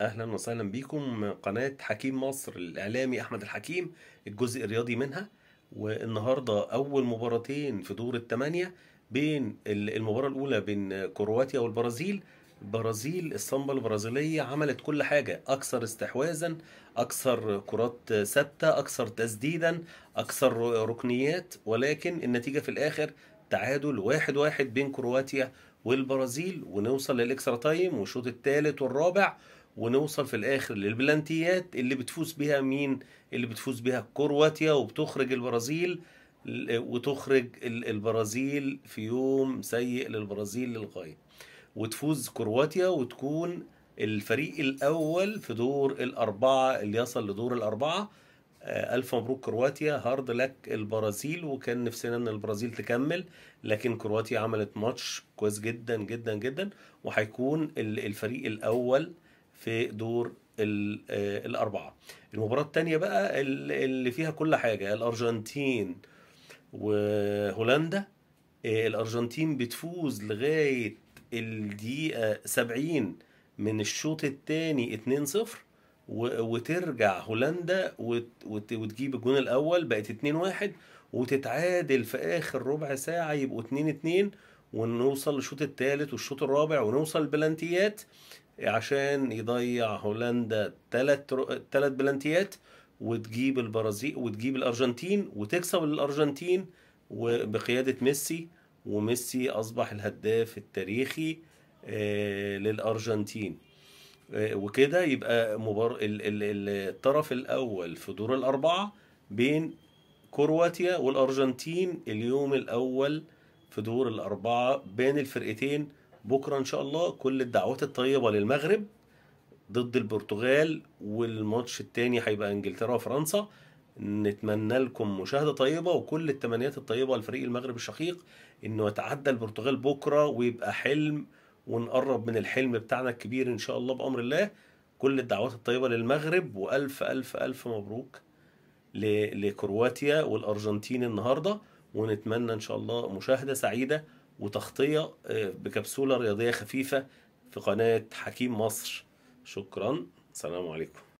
اهلا وسهلا بيكم قناه حكيم مصر الاعلامي احمد الحكيم الجزء الرياضي منها والنهارده اول مباراتين في دور الثمانيه بين المباراه الاولى بين كرواتيا والبرازيل برازيل الصنبة البرازيليه عملت كل حاجه اكثر استحواذا اكثر كرات ثابته اكثر تسديدا اكثر ركنيات ولكن النتيجه في الاخر تعادل واحد واحد بين كرواتيا والبرازيل ونوصل للاكسترا تايم والشوط الثالث والرابع ونوصل في الاخر للبلانتيات اللي بتفوز بها مين اللي بتفوز بها كرواتيا وبتخرج البرازيل وتخرج البرازيل في يوم سيء للبرازيل للغايه وتفوز كرواتيا وتكون الفريق الاول في دور الاربعه اللي يصل لدور الاربعه آه، الف مبروك كرواتيا هارد لك البرازيل وكان نفسنا ان البرازيل تكمل لكن كرواتيا عملت ماتش كويس جدا جدا جدا وهيكون الفريق الاول في دور آه، الأربعة المباراة الثانية بقى اللي فيها كل حاجة الأرجنتين وهولندا آه، الأرجنتين بتفوز لغاية الدقيقة 70 من الشوط الثاني 2-0 وترجع هولندا وتجيب الجون الأول بقت 2-1 وتتعادل في آخر ربع ساعة يبقوا 2-2 ونوصل للشوط الثالث والشوط الرابع ونوصل بلانتيات عشان يضيع هولندا ثلاث ثلاث بلانتيات وتجيب البرازيل وتجيب الارجنتين وتكسب الارجنتين وبقياده ميسي وميسي اصبح الهداف التاريخي آه، للارجنتين آه، وكده يبقى مبار... الطرف الاول في دور الاربعه بين كرواتيا والارجنتين اليوم الاول في دور الاربعه بين الفرقتين بكره ان شاء الله كل الدعوات الطيبه للمغرب ضد البرتغال والماتش التاني هيبقى انجلترا وفرنسا نتمنى لكم مشاهده طيبه وكل التمنيات الطيبه لفريق المغرب الشقيق انه يتعدى البرتغال بكره ويبقى حلم ونقرب من الحلم بتاعنا الكبير ان شاء الله بامر الله كل الدعوات الطيبه للمغرب والف الف الف مبروك لكرواتيا والارجنتين النهارده ونتمنى ان شاء الله مشاهده سعيده وتغطية آه، بكبسولة رياضية خفيفة في قناة حكيم مصر شكرا سلام عليكم